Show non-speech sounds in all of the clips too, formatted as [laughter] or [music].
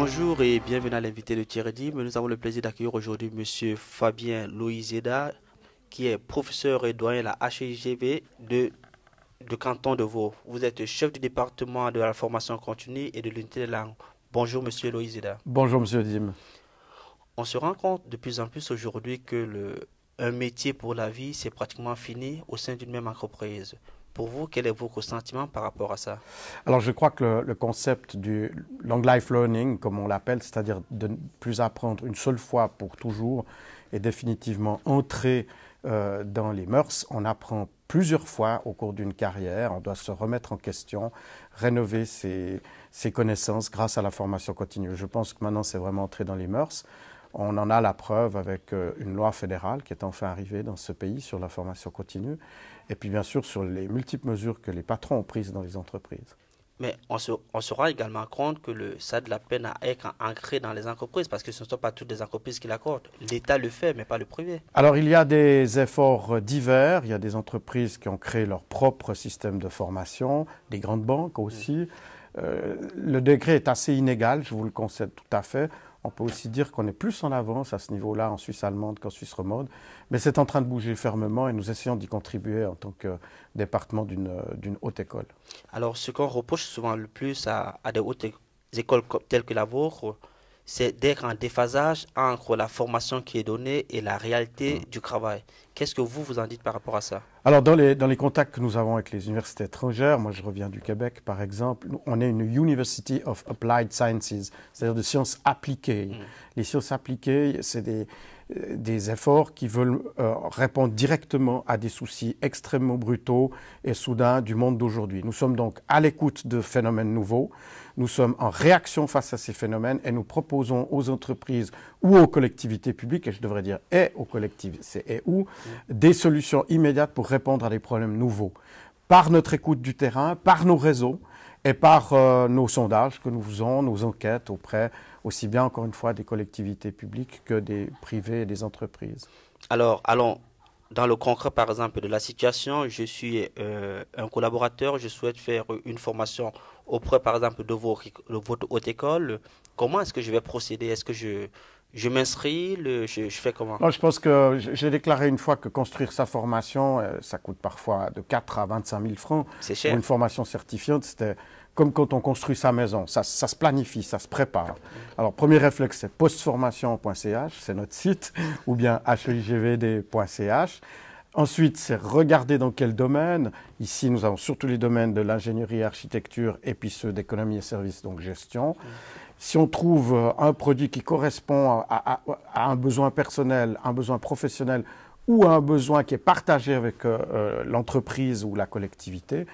Bonjour et bienvenue à l'invité de Thierry Nous avons le plaisir d'accueillir aujourd'hui M. Fabien Loïseda, qui est professeur et doyen de la HIGV de, canton de Vaud. Vous êtes chef du département de la formation continue et de l'unité des langues. Bonjour M. Loïzeda. Bonjour M. Dim. On se rend compte de plus en plus aujourd'hui que le, un métier pour la vie, c'est pratiquement fini au sein d'une même entreprise. Pour vous, quel est votre sentiment par rapport à ça Alors, je crois que le, concept du long life learning, comme on l'appelle, c'est-à-dire de ne plus apprendre une seule fois pour toujours, est définitivement entré euh, dans les mœurs. On apprend plusieurs fois au cours d'une carrière, on doit se remettre en question, rénover ses, ses connaissances grâce à la formation continue. Je pense que maintenant, c'est vraiment entré dans les mœurs. On en a la preuve avec euh, une loi fédérale qui est enfin arrivée dans ce pays sur la formation continue, et puis bien sûr sur les multiples mesures que les patrons ont prises dans les entreprises. Mais on se, rend également compte que le, ça a de la peine à être ancré dans les entreprises parce que ce ne sont pas toutes les entreprises qui l'accordent. L'État le fait, mais pas le privé. Alors il y a des efforts euh, divers. Il y a des entreprises qui ont créé leur propre système de formation, des grandes banques aussi. Mmh. Euh, le degré est assez inégal, je vous le concède tout à fait. On peut aussi dire qu'on est plus en avance à ce niveau-là en Suisse allemande qu'en Suisse romande, mais c'est en train de bouger fermement et nous essayons d'y contribuer en tant que département d'une haute école. Alors, ce qu'on reproche souvent le plus à, à des hautes écoles telles que la vôtre, c'est d'être un déphasage entre la formation qui est donnée et la réalité hmm. du travail. Qu'est-ce que vous, vous en dites par rapport à ça Alors, dans les, contacts que nous avons avec les universités étrangères, moi je reviens du Québec par exemple, on est une University of Applied Sciences, c'est-à-dire de sciences appliquées. Hmm. Les sciences appliquées, c'est des, euh, des efforts qui veulent euh, répondre directement à des soucis extrêmement brutaux et soudains du monde d'aujourd'hui. Nous sommes donc à l'écoute de phénomènes nouveaux. Nous sommes en réaction face à ces phénomènes et nous proposons aux entreprises ou aux collectivités publiques, et je devrais dire et aux collectivités, c'est et ou, des solutions immédiates pour répondre à des problèmes nouveaux. Par notre écoute du terrain, par nos réseaux et par euh, nos sondages que nous faisons, nos enquêtes auprès, aussi bien encore une fois, des collectivités publiques que des privés et des entreprises. Alors, allons dans le concret, par exemple, de la situation. Je suis euh, un collaborateur, je souhaite faire une formation auprès, par exemple, de, votre haute école, comment est-ce que je vais procéder Est-ce que je, je m'inscris je, fais comment Je pense que j'ai déclaré une fois que construire sa formation, euh, ça coûte parfois de 4 à 25 000 francs. C'est cher. Pour une formation certifiante, c'était comme quand on construit sa maison. Ça, ça, se planifie, ça se prépare. Alors, premier réflexe, c'est postformation.ch, c'est notre site, [laughs] ou bien hegvd.ch. Ensuite, c'est regarder dans quel domaine. Ici, nous avons surtout les domaines de l'ingénierie, architecture et puis ceux d'économie et services, donc gestion. Si on trouve euh, un produit qui correspond à, un besoin personnel, un besoin professionnel ou à un besoin qui est partagé avec euh, euh, l'entreprise ou la collectivité,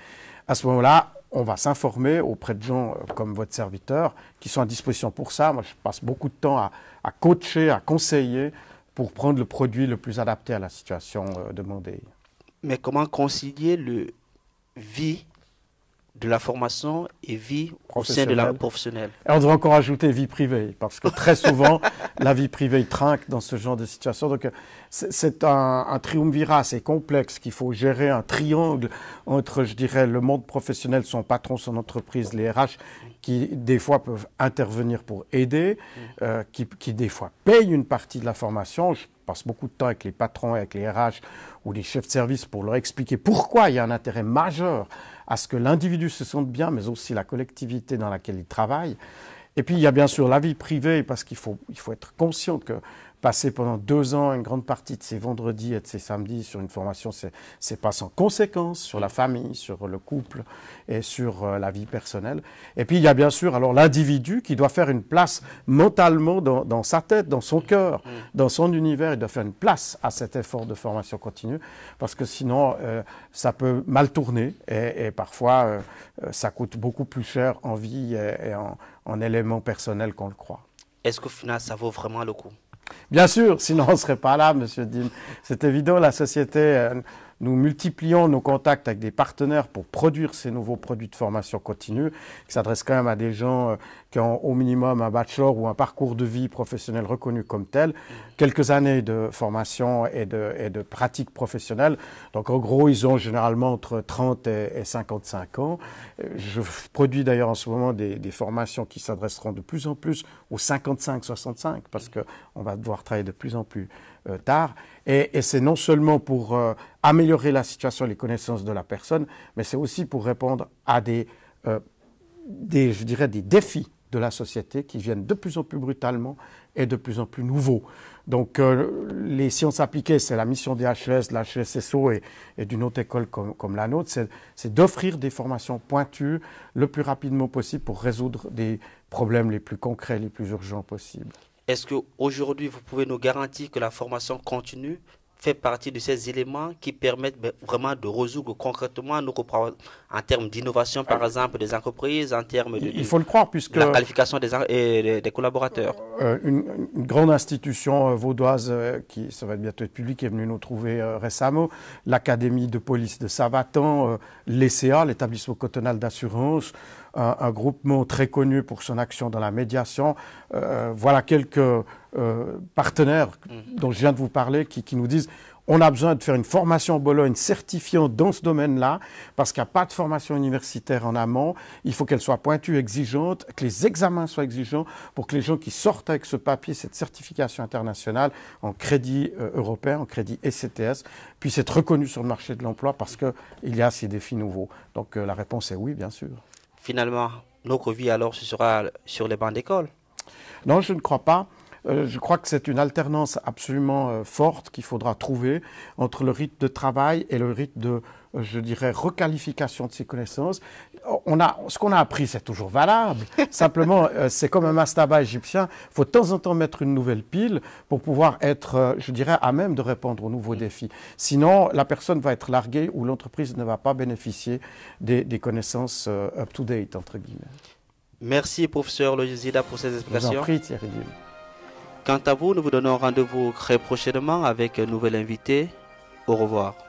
à ce moment-là, on va s'informer auprès de gens comme votre serviteur qui sont à disposition pour ça. Moi, je passe beaucoup de temps à coacher, à conseiller pour prendre le produit le plus adapté à la situation euh, demandée. Mais comment concilier le vie de la formation et vie au sein de la professionnelle. Et on devrait encore ajouter vie privée, parce que très souvent, [laughs] la vie privée trinque dans ce genre de situation. Donc, c'est un, un triumvirat, c'est complexe, qu'il faut gérer un triangle entre, je dirais, le monde professionnel, son patron, son entreprise, les RH, qui des fois peuvent intervenir pour aider, mm. euh, qui, des fois payent une partie de la formation passe beaucoup de temps avec les patrons, avec les RH ou les chefs de service pour leur expliquer pourquoi il y a un intérêt majeur à ce que l'individu se sente bien, mais aussi la collectivité dans laquelle il travaille. Et puis, il y a bien sûr la vie privée, parce qu'il faut, il faut être conscient que passer pendant deux ans une grande partie de ses vendredis et de ses samedis sur une formation, c'est pas sans conséquence sur la famille, sur le couple et sur euh, la vie personnelle. Et puis il y a bien sûr alors l'individu qui doit faire une place mentalement dans, sa tête, dans son cœur, dans son univers. Il doit faire une place à cet effort de formation continue parce que sinon euh, ça peut mal tourner et, parfois euh, ça coûte beaucoup plus cher en vie et, en, en éléments personnels qu'on le croit. Est-ce que final ça vaut vraiment le coup Bien sûr, sinon on ne serait pas là, Monsieur Dean. C'est évident, la société euh, nous multiplions nos contacts avec des partenaires pour produire ces nouveaux produits de formation continue, qui s'adressent quand même à des gens euh, qui ont au minimum un bachelor ou un parcours de vie professionnel reconnu comme tel, quelques années de formation et de, pratique professionnelle. Donc en gros, ils ont généralement entre 30 et, 55 ans. Euh, je produis d'ailleurs en ce moment des, des formations qui s'adresseront de plus en plus aux 55-65, parce qu'on va devoir travailler de plus en plus euh, tard. Et, c'est non seulement pour euh, améliorer la situation et les connaissances de la personne, mais c'est aussi pour répondre à des, euh, je des défis de la société qui viennent de plus en plus brutalement et de plus en plus nouveaux. Donc les sciences appliquées, c'est la mission des HES, de la e et, d'une autre école comme, comme la nôtre, c'est d'offrir des formations pointues le plus rapidement possible pour résoudre des problèmes les plus concrets, les plus urgents possibles. Est-ce qu'aujourd'hui, vous pouvez nous garantir que la formation continue fait partie de ces éléments qui permettent ben, vraiment de résoudre concrètement nos problèmes en termes d'innovation, par euh, exemple, des entreprises, en termes de, il faut le croire, puisque la qualification des, des collaborateurs. Euh, une, grande institution euh, vaudoise qui, ça va bientôt être publique, est venue nous trouver récemment, l'Académie de police de Savatan, l'ECA, l'établissement cotonal d'assurance, un, un, groupement très connu pour son action dans la médiation. voilà quelques euh, partenaires mhm. dont je viens de vous parler qui, nous disent on a besoin de faire une formation en Bologne certifiante dans ce domaine-là, parce qu'il n'y a pas de formation universitaire en amont. Il faut qu'elle soit pointue, exigeante, que les examens soient exigeants pour que les gens qui sortent avec ce papier, cette certification internationale en crédit euh, européen, en crédit ECTS, puissent être reconnus sur le marché de l'emploi parce qu'il y a ces défis nouveaux. Donc euh, la réponse est oui, bien sûr. Finalement, notre vie alors, ce sera sur les bancs d'école non, je ne crois pas. Euh, je crois que c'est une alternance absolument euh, forte qu'il faudra trouver entre le rythme de travail et le rythme de, euh, je dirais, requalification de ses connaissances. On a, ce qu'on a appris, c'est toujours valable. [laughs] Simplement, c'est comme un mastaba égyptien. Il faut de temps en temps mettre une nouvelle pile pour pouvoir être, je dirais, à même de répondre aux nouveaux mm. défis. Sinon, la personne va être larguée ou l'entreprise ne va pas bénéficier des, connaissances up-to-date, entre guillemets. Merci, professeur Loïsida, pour ces explications. Je vous en prie, Thierry. Quant à vous, nous vous donnons rendez-vous très prochainement avec un nouvel invité. Au revoir.